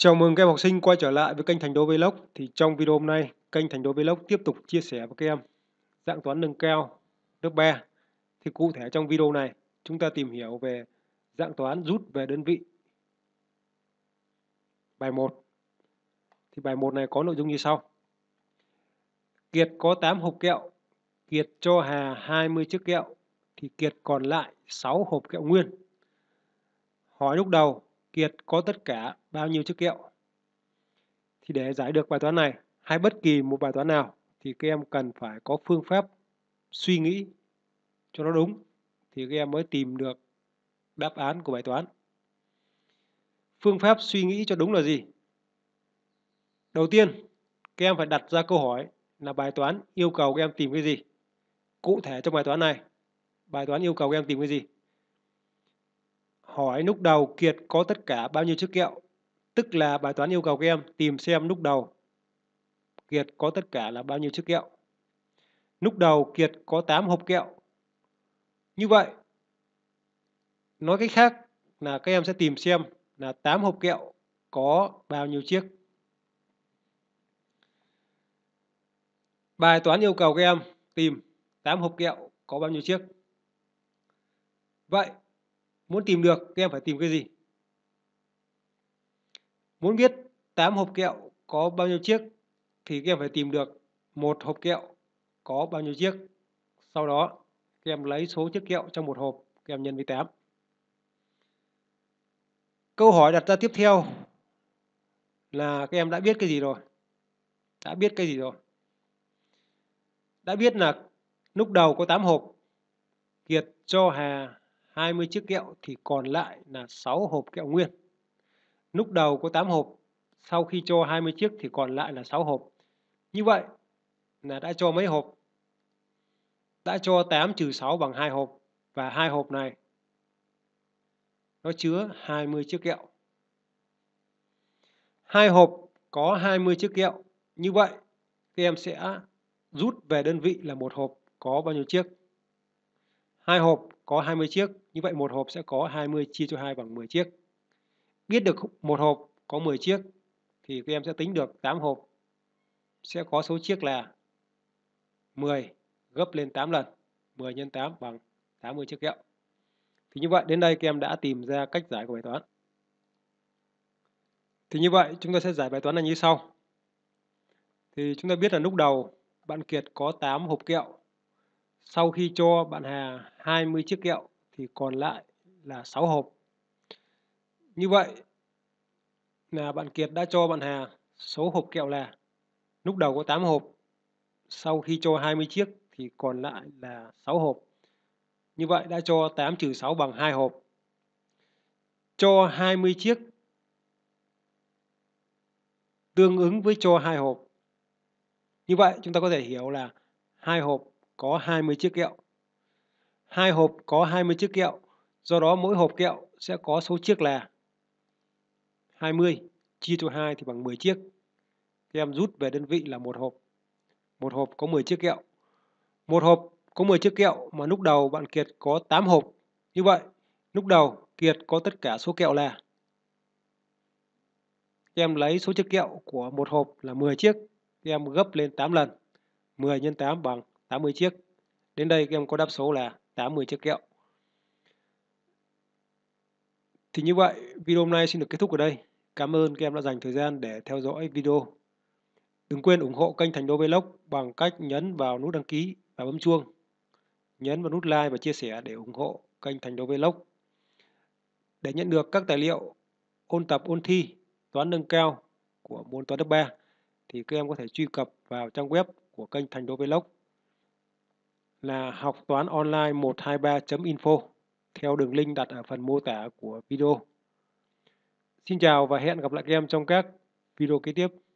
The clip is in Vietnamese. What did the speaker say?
Chào mừng các em học sinh quay trở lại với kênh Thành Đô Vlog. Thì trong video hôm nay, kênh Thành Đô Vlog tiếp tục chia sẻ với các em dạng toán nâng cao lớp 3. Thì cụ thể trong video này, chúng ta tìm hiểu về dạng toán rút về đơn vị. Bài 1. Thì bài 1 này có nội dung như sau. Kiệt có 8 hộp kẹo, Kiệt cho Hà 20 chiếc kẹo thì Kiệt còn lại 6 hộp kẹo nguyên. Hỏi lúc đầu Kiệt có tất cả bao nhiêu chất kiệu? Thì để giải được bài toán này hay bất kỳ một bài toán nào thì các em cần phải có phương pháp suy nghĩ cho nó đúng thì các em mới tìm được đáp án của bài toán. Phương pháp suy nghĩ cho đúng là gì? Đầu tiên, các em phải đặt ra câu hỏi là bài toán yêu cầu các em tìm cái gì? Cụ thể trong bài toán này, bài toán yêu cầu các em tìm cái gì? Hỏi nút đầu Kiệt có tất cả bao nhiêu chiếc kẹo? Tức là bài toán yêu cầu các em tìm xem nút đầu Kiệt có tất cả là bao nhiêu chiếc kẹo. Lúc đầu Kiệt có 8 hộp kẹo. Như vậy, nói cách khác là các em sẽ tìm xem là 8 hộp kẹo có bao nhiêu chiếc. Bài toán yêu cầu các em tìm 8 hộp kẹo có bao nhiêu chiếc. Vậy, Muốn tìm được các em phải tìm cái gì? Muốn biết 8 hộp kẹo có bao nhiêu chiếc thì các em phải tìm được một hộp kẹo có bao nhiêu chiếc. Sau đó các em lấy số chiếc kẹo trong một hộp các em nhân với 8. Câu hỏi đặt ra tiếp theo là các em đã biết cái gì rồi? Đã biết cái gì rồi? Đã biết là lúc đầu có 8 hộp. Kiệt, Cho, Hà, 20 chiếc kẹo thì còn lại là 6 hộp kẹo nguyên. Lúc đầu có 8 hộp, sau khi cho 20 chiếc thì còn lại là 6 hộp. Như vậy là đã cho mấy hộp? Đã cho 8 trừ 6 bằng 2 hộp và 2 hộp này nó chứa 20 chiếc kẹo. Hai hộp có 20 chiếc kẹo. Như vậy các em sẽ rút về đơn vị là một hộp có bao nhiêu chiếc. Hai hộp có 20 chiếc, như vậy một hộp sẽ có 20 chia cho 2 bằng 10 chiếc. Biết được một hộp có 10 chiếc thì các em sẽ tính được 8 hộp sẽ có số chiếc là 10 gấp lên 8 lần. 10 x 8 bằng 80 chiếc kẹo. Thì như vậy đến đây các em đã tìm ra cách giải của bài toán. Thì như vậy chúng ta sẽ giải bài toán là như sau. Thì chúng ta biết là lúc đầu bạn Kiệt có 8 hộp kẹo sau khi cho bạn Hà 20 chiếc kẹo thì còn lại là 6 hộp. Như vậy là bạn Kiệt đã cho bạn Hà số hộp kẹo là lúc đầu có 8 hộp, sau khi cho 20 chiếc thì còn lại là 6 hộp. Như vậy đã cho 8 trừ 6 bằng 2 hộp. Cho 20 chiếc tương ứng với cho 2 hộp. Như vậy chúng ta có thể hiểu là 2 hộp có 20 chiếc kẹo. Hai hộp có 20 chiếc kẹo, do đó mỗi hộp kẹo sẽ có số chiếc là 20 chia cho 2 thì bằng 10 chiếc. Các em rút về đơn vị là một hộp. Một hộp có 10 chiếc kẹo. Một hộp có 10 chiếc kẹo mà lúc đầu bạn Kiệt có 8 hộp. Như vậy, lúc đầu Kiệt có tất cả số kẹo là em lấy số chiếc kẹo của một hộp là 10 chiếc, em gấp lên 8 lần. 10 x 8 bằng 80 chiếc. Đến đây các em có đáp số là 80 chiếc kẹo. Thì như vậy, video hôm nay xin được kết thúc ở đây. Cảm ơn các em đã dành thời gian để theo dõi video. Đừng quên ủng hộ kênh Thành Đô Vlog bằng cách nhấn vào nút đăng ký và bấm chuông. Nhấn vào nút like và chia sẻ để ủng hộ kênh Thành Đô Vlog. Để nhận được các tài liệu ôn tập ôn thi toán nâng cao của môn toán lớp 3 thì các em có thể truy cập vào trang web của kênh Thành Đô Vlog là học toán online 123.info theo đường link đặt ở phần mô tả của video. Xin chào và hẹn gặp lại các em trong các video kế tiếp.